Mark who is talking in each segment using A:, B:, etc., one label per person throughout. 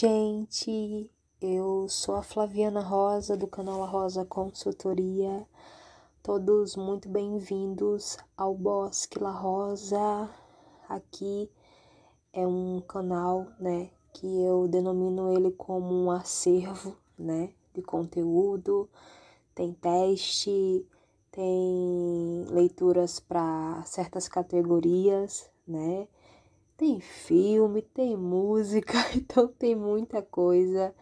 A: gente! Eu sou a Flaviana Rosa do canal A Rosa Consultoria. Todos muito bem-vindos ao Bosque La Rosa. Aqui é um canal, né, que eu denomino ele como um acervo, né, de conteúdo. Tem teste, tem leituras para certas categorias, né? Tem filme, tem música, então tem muita coisa.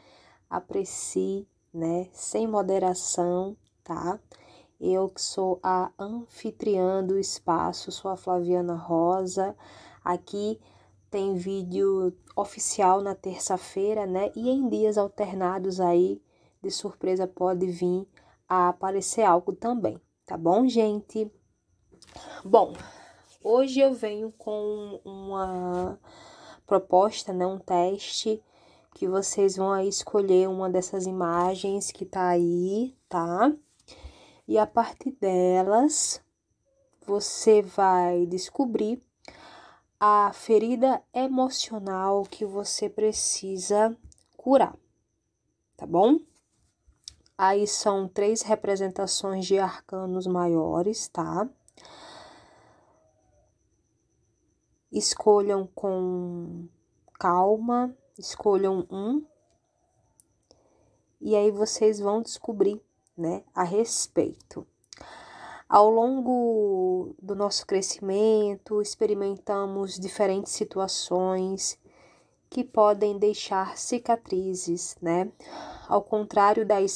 A: Aprecie, né? Sem moderação, tá? Eu que sou a anfitriã do espaço, sou a Flaviana Rosa. Aqui tem vídeo oficial na terça-feira, né? E em dias alternados aí, de surpresa pode vir a aparecer algo também, tá bom, gente? Bom, Hoje eu venho com uma proposta, né, um teste que vocês vão aí escolher uma dessas imagens que tá aí, tá? E a partir delas, você vai descobrir a ferida emocional que você precisa curar, tá bom? Aí são três representações de arcanos maiores, tá? escolham com calma, escolham um, e aí vocês vão descobrir, né, a respeito. Ao longo do nosso crescimento, experimentamos diferentes situações que podem deixar cicatrizes, né? Ao contrário das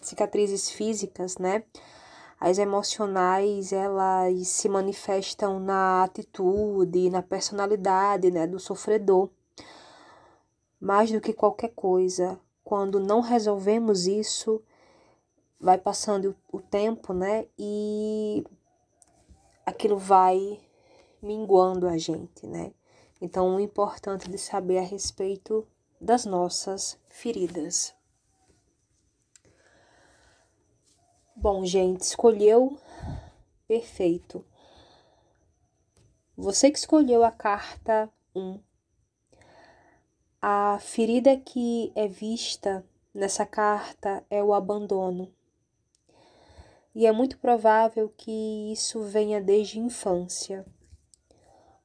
A: cicatrizes físicas, né? As emocionais, elas se manifestam na atitude, na personalidade, né, do sofredor. Mais do que qualquer coisa, quando não resolvemos isso, vai passando o tempo, né, e aquilo vai minguando a gente, né? Então, o importante de saber é a respeito das nossas feridas. Bom, gente, escolheu perfeito. Você que escolheu a carta 1. A ferida que é vista nessa carta é o abandono. E é muito provável que isso venha desde a infância.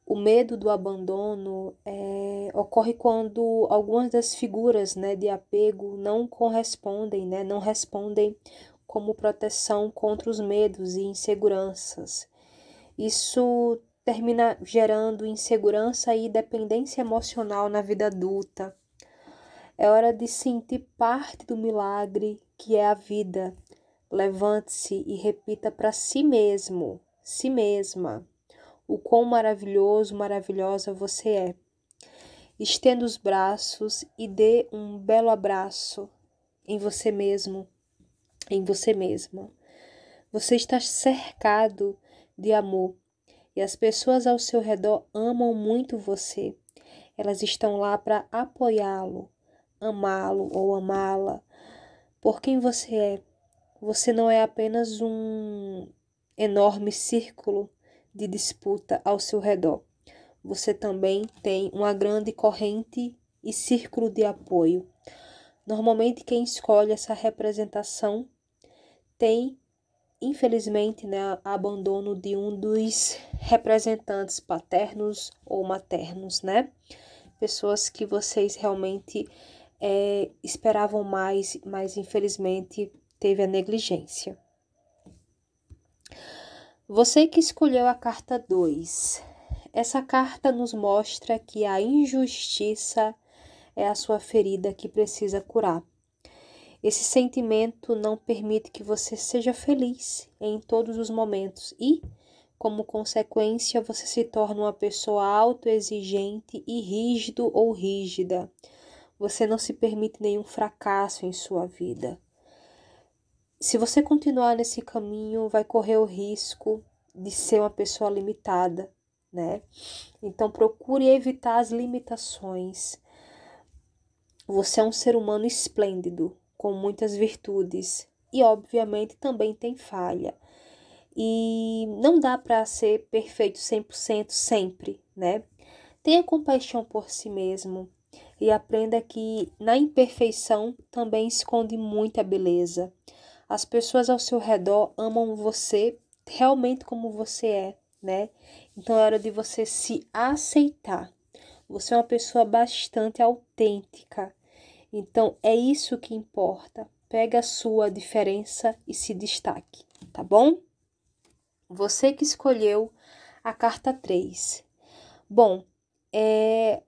A: O medo do abandono é, ocorre quando algumas das figuras né, de apego não correspondem, né, não respondem como proteção contra os medos e inseguranças. Isso termina gerando insegurança e dependência emocional na vida adulta. É hora de sentir parte do milagre que é a vida. Levante-se e repita para si mesmo, si mesma, o quão maravilhoso, maravilhosa você é. Estenda os braços e dê um belo abraço em você mesmo em você mesma. Você está cercado de amor e as pessoas ao seu redor amam muito você. Elas estão lá para apoiá-lo, amá-lo ou amá-la por quem você é. Você não é apenas um enorme círculo de disputa ao seu redor. Você também tem uma grande corrente e círculo de apoio. Normalmente, quem escolhe essa representação tem, infelizmente, né, abandono de um dos representantes paternos ou maternos, né? Pessoas que vocês realmente é, esperavam mais, mas infelizmente teve a negligência. Você que escolheu a carta 2. Essa carta nos mostra que a injustiça é a sua ferida que precisa curar. Esse sentimento não permite que você seja feliz em todos os momentos e, como consequência, você se torna uma pessoa autoexigente e rígido ou rígida. Você não se permite nenhum fracasso em sua vida. Se você continuar nesse caminho, vai correr o risco de ser uma pessoa limitada, né? Então procure evitar as limitações. Você é um ser humano esplêndido, com muitas virtudes e, obviamente, também tem falha. E não dá para ser perfeito 100% sempre, né? Tenha compaixão por si mesmo e aprenda que na imperfeição também esconde muita beleza. As pessoas ao seu redor amam você realmente como você é, né? Então é hora de você se aceitar. Você é uma pessoa bastante autêntica então é isso que importa. Pega a sua diferença e se destaque, tá bom? Você que escolheu a carta 3. Bom, é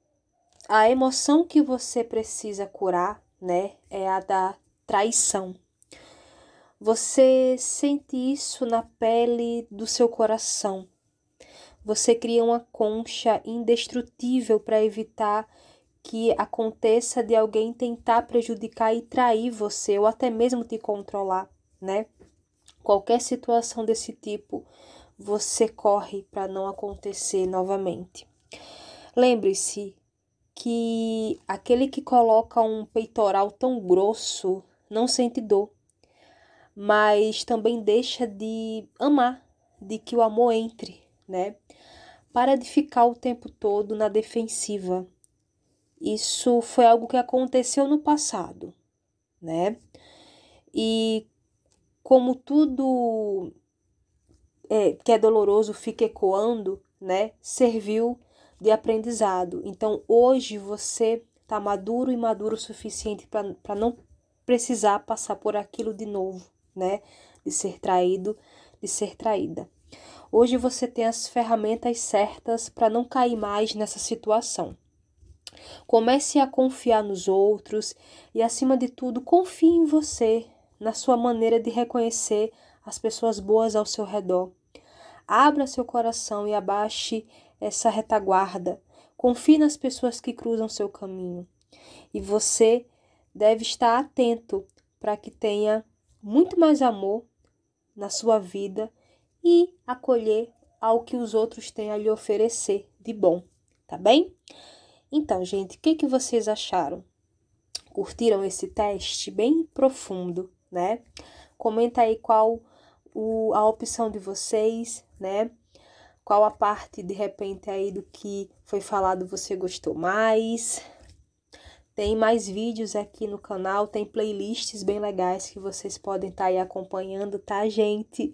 A: a emoção que você precisa curar, né, é a da traição. Você sente isso na pele do seu coração. Você cria uma concha indestrutível para evitar que aconteça de alguém tentar prejudicar e trair você ou até mesmo te controlar, né? Qualquer situação desse tipo, você corre para não acontecer novamente. Lembre-se que aquele que coloca um peitoral tão grosso não sente dor, mas também deixa de amar, de que o amor entre, né? Para de ficar o tempo todo na defensiva isso foi algo que aconteceu no passado, né? E como tudo é, que é doloroso fica ecoando, né? Serviu de aprendizado. Então hoje você tá maduro e maduro o suficiente para não precisar passar por aquilo de novo, né? De ser traído, de ser traída. Hoje você tem as ferramentas certas para não cair mais nessa situação. Comece a confiar nos outros e, acima de tudo, confie em você, na sua maneira de reconhecer as pessoas boas ao seu redor. Abra seu coração e abaixe essa retaguarda. Confie nas pessoas que cruzam seu caminho. E você deve estar atento para que tenha muito mais amor na sua vida e acolher ao que os outros têm a lhe oferecer de bom, tá bem? Então, gente, o que, que vocês acharam? Curtiram esse teste bem profundo, né? Comenta aí qual o, a opção de vocês, né? Qual a parte, de repente, aí do que foi falado você gostou mais? Tem mais vídeos aqui no canal, tem playlists bem legais que vocês podem estar tá aí acompanhando, tá, gente?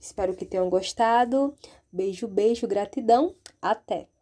A: Espero que tenham gostado. Beijo, beijo, gratidão. Até!